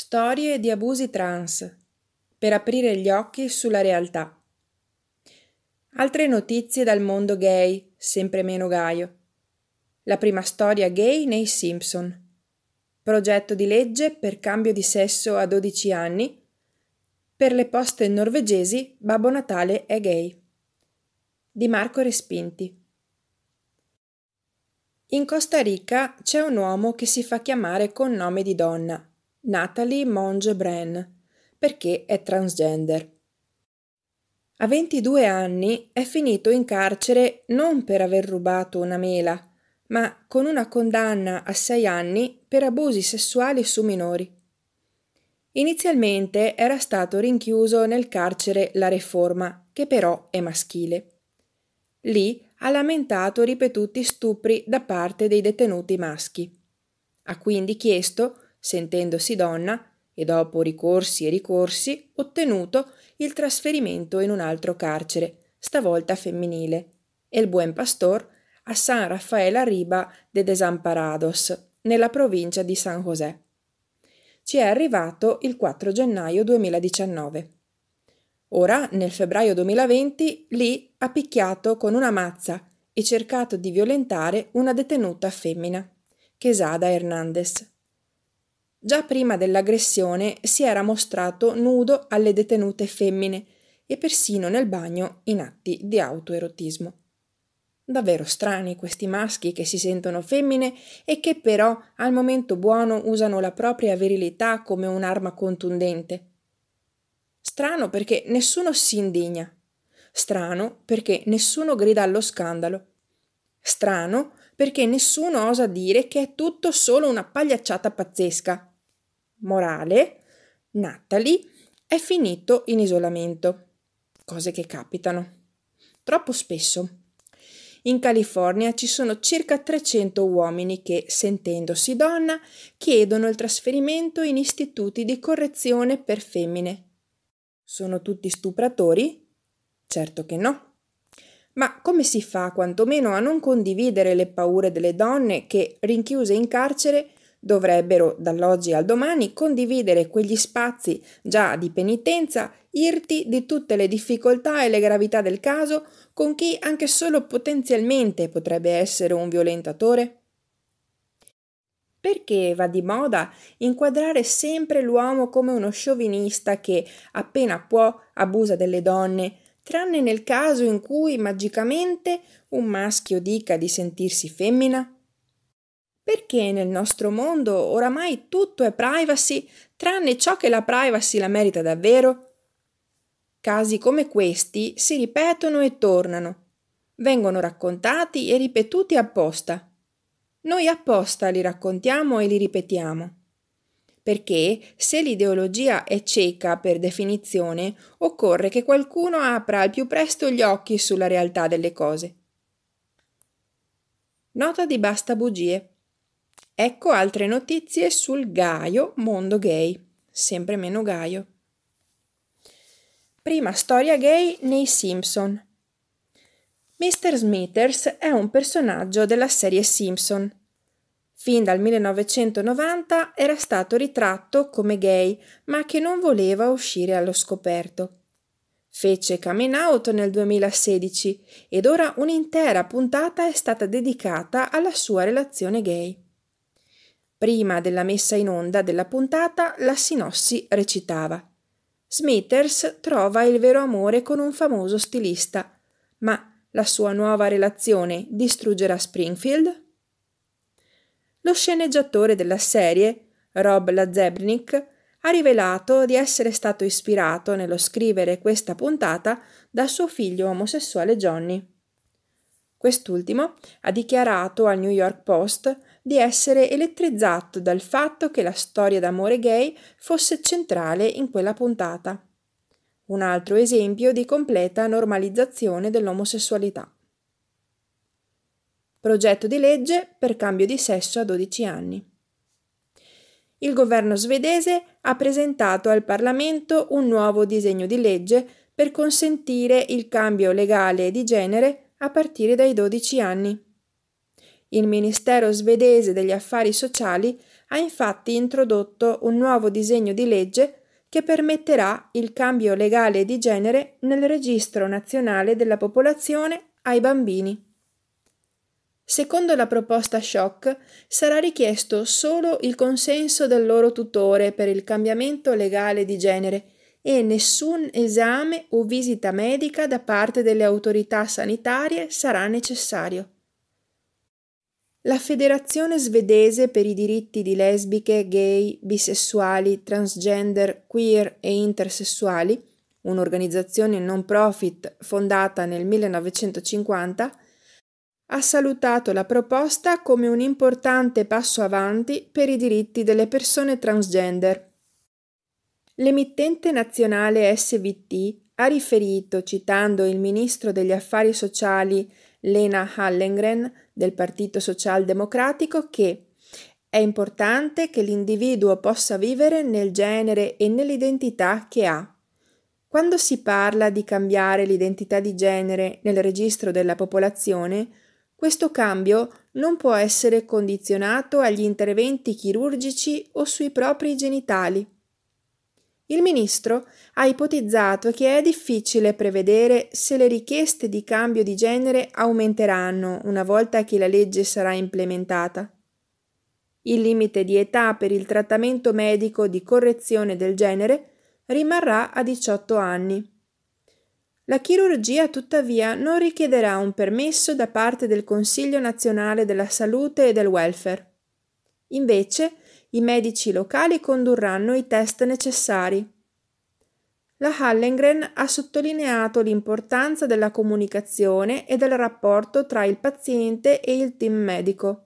Storie di abusi trans per aprire gli occhi sulla realtà. Altre notizie dal mondo gay, sempre meno gaio. La prima storia gay nei Simpson. Progetto di legge per cambio di sesso a 12 anni. Per le poste norvegesi Babbo Natale è gay. Di Marco Respinti. In Costa Rica c'è un uomo che si fa chiamare con nome di donna Natalie Monge Bren, perché è transgender. A 22 anni è finito in carcere non per aver rubato una mela, ma con una condanna a 6 anni per abusi sessuali su minori. Inizialmente era stato rinchiuso nel carcere La Reforma, che però è maschile. Lì ha lamentato ripetuti stupri da parte dei detenuti maschi. Ha quindi chiesto sentendosi donna, e dopo ricorsi e ricorsi, ottenuto il trasferimento in un altro carcere, stavolta femminile, e il buon Pastor a San Rafael Arriba de Desamparados, nella provincia di San José. Ci è arrivato il 4 gennaio 2019. Ora, nel febbraio 2020, lì ha picchiato con una mazza e cercato di violentare una detenuta femmina, Quesada Hernández. Già prima dell'aggressione si era mostrato nudo alle detenute femmine e persino nel bagno in atti di autoerotismo. Davvero strani questi maschi che si sentono femmine e che però al momento buono usano la propria virilità come un'arma contundente. Strano perché nessuno si indigna. Strano perché nessuno grida allo scandalo. Strano perché nessuno osa dire che è tutto solo una pagliacciata pazzesca morale, Natalie è finito in isolamento. Cose che capitano. Troppo spesso. In California ci sono circa 300 uomini che, sentendosi donna, chiedono il trasferimento in istituti di correzione per femmine. Sono tutti stupratori? Certo che no. Ma come si fa quantomeno a non condividere le paure delle donne che, rinchiuse in carcere, Dovrebbero, dall'oggi al domani, condividere quegli spazi già di penitenza, irti di tutte le difficoltà e le gravità del caso, con chi anche solo potenzialmente potrebbe essere un violentatore? Perché va di moda inquadrare sempre l'uomo come uno sciovinista che, appena può, abusa delle donne, tranne nel caso in cui magicamente un maschio dica di sentirsi femmina? Perché nel nostro mondo oramai tutto è privacy, tranne ciò che la privacy la merita davvero? Casi come questi si ripetono e tornano. Vengono raccontati e ripetuti apposta. Noi apposta li raccontiamo e li ripetiamo perché se l'ideologia è cieca per definizione, occorre che qualcuno apra al più presto gli occhi sulla realtà delle cose. Nota di basta bugie. Ecco altre notizie sul gaio mondo gay, sempre meno gaio. Prima storia gay nei Simpson. Mr. Smithers è un personaggio della serie Simpson. Fin dal 1990 era stato ritratto come gay, ma che non voleva uscire allo scoperto. Fece coming out nel 2016 ed ora un'intera puntata è stata dedicata alla sua relazione gay. Prima della messa in onda della puntata, la Sinossi recitava. Smithers trova il vero amore con un famoso stilista, ma la sua nuova relazione distruggerà Springfield? Lo sceneggiatore della serie, Rob Lazebnik, ha rivelato di essere stato ispirato nello scrivere questa puntata da suo figlio omosessuale Johnny. Quest'ultimo ha dichiarato al New York Post di essere elettrizzato dal fatto che la storia d'amore gay fosse centrale in quella puntata. Un altro esempio di completa normalizzazione dell'omosessualità. Progetto di legge per cambio di sesso a 12 anni. Il governo svedese ha presentato al Parlamento un nuovo disegno di legge per consentire il cambio legale di genere a partire dai 12 anni. Il Ministero svedese degli affari sociali ha infatti introdotto un nuovo disegno di legge che permetterà il cambio legale di genere nel registro nazionale della popolazione ai bambini. Secondo la proposta shock sarà richiesto solo il consenso del loro tutore per il cambiamento legale di genere e nessun esame o visita medica da parte delle autorità sanitarie sarà necessario. La Federazione svedese per i diritti di lesbiche, gay, bisessuali, transgender, queer e intersessuali, un'organizzazione non profit fondata nel 1950, ha salutato la proposta come un importante passo avanti per i diritti delle persone transgender. L'emittente nazionale SVT ha riferito, citando il ministro degli affari sociali Lena Hallengren del Partito Socialdemocratico che è importante che l'individuo possa vivere nel genere e nell'identità che ha. Quando si parla di cambiare l'identità di genere nel registro della popolazione, questo cambio non può essere condizionato agli interventi chirurgici o sui propri genitali. Il ministro ha ipotizzato che è difficile prevedere se le richieste di cambio di genere aumenteranno una volta che la legge sarà implementata. Il limite di età per il trattamento medico di correzione del genere rimarrà a 18 anni. La chirurgia tuttavia non richiederà un permesso da parte del Consiglio nazionale della salute e del welfare. Invece, i medici locali condurranno i test necessari. La Hallengren ha sottolineato l'importanza della comunicazione e del rapporto tra il paziente e il team medico.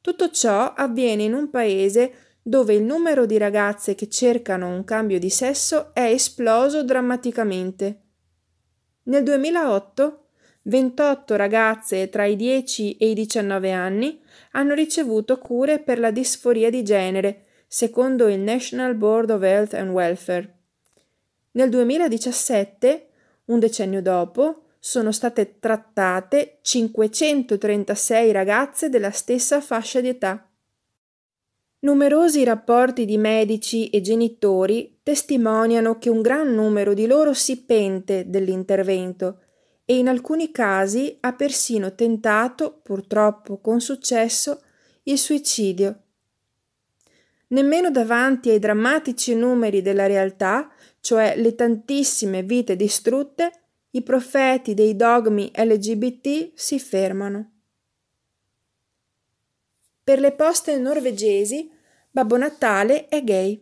Tutto ciò avviene in un paese dove il numero di ragazze che cercano un cambio di sesso è esploso drammaticamente. Nel 2008 28 ragazze tra i 10 e i 19 anni hanno ricevuto cure per la disforia di genere, secondo il National Board of Health and Welfare. Nel 2017, un decennio dopo, sono state trattate 536 ragazze della stessa fascia di età. Numerosi rapporti di medici e genitori testimoniano che un gran numero di loro si pente dell'intervento e in alcuni casi ha persino tentato, purtroppo con successo, il suicidio. Nemmeno davanti ai drammatici numeri della realtà, cioè le tantissime vite distrutte, i profeti dei dogmi LGBT si fermano. Per le poste norvegesi, Babbo Natale è gay.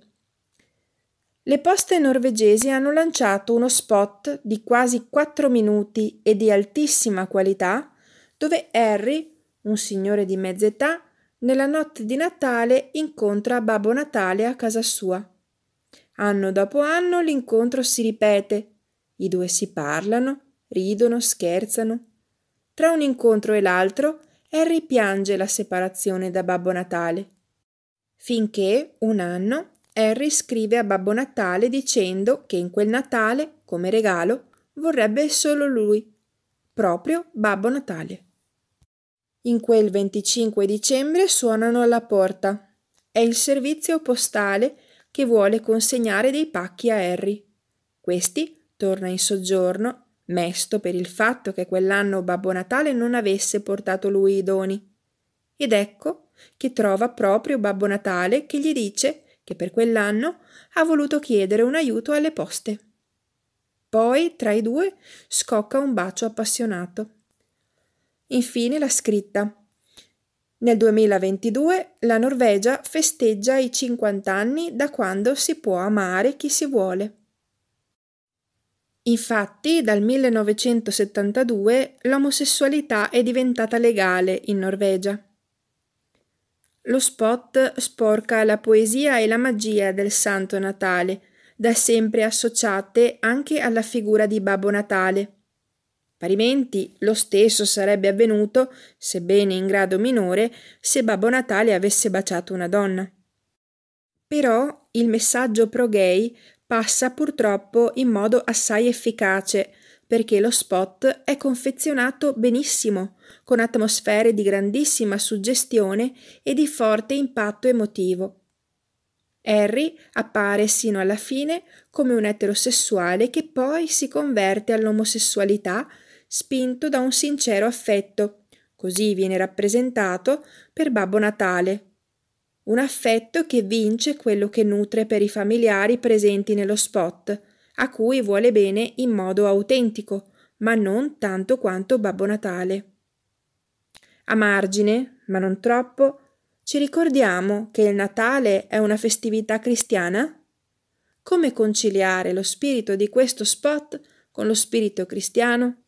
Le poste norvegesi hanno lanciato uno spot di quasi 4 minuti e di altissima qualità dove Harry, un signore di mezz'età, nella notte di Natale incontra Babbo Natale a casa sua. Anno dopo anno l'incontro si ripete. I due si parlano, ridono, scherzano. Tra un incontro e l'altro, Harry piange la separazione da Babbo Natale. Finché, un anno, Harry scrive a Babbo Natale dicendo che in quel Natale, come regalo, vorrebbe solo lui, proprio Babbo Natale. In quel 25 dicembre suonano alla porta. È il servizio postale che vuole consegnare dei pacchi a Harry. Questi torna in soggiorno, mesto per il fatto che quell'anno Babbo Natale non avesse portato lui i doni. Ed ecco che trova proprio Babbo Natale che gli dice che per quell'anno ha voluto chiedere un aiuto alle poste. Poi, tra i due, scocca un bacio appassionato. Infine la scritta. Nel 2022 la Norvegia festeggia i 50 anni da quando si può amare chi si vuole. Infatti, dal 1972 l'omosessualità è diventata legale in Norvegia. Lo spot sporca la poesia e la magia del Santo Natale, da sempre associate anche alla figura di Babbo Natale. Parimenti, lo stesso sarebbe avvenuto, sebbene in grado minore, se Babbo Natale avesse baciato una donna. Però il messaggio pro-gay passa purtroppo in modo assai efficace perché lo spot è confezionato benissimo, con atmosfere di grandissima suggestione e di forte impatto emotivo. Harry appare sino alla fine come un eterosessuale che poi si converte all'omosessualità spinto da un sincero affetto, così viene rappresentato per Babbo Natale. Un affetto che vince quello che nutre per i familiari presenti nello spot, a cui vuole bene in modo autentico, ma non tanto quanto Babbo Natale. A margine, ma non troppo, ci ricordiamo che il Natale è una festività cristiana? Come conciliare lo spirito di questo spot con lo spirito cristiano?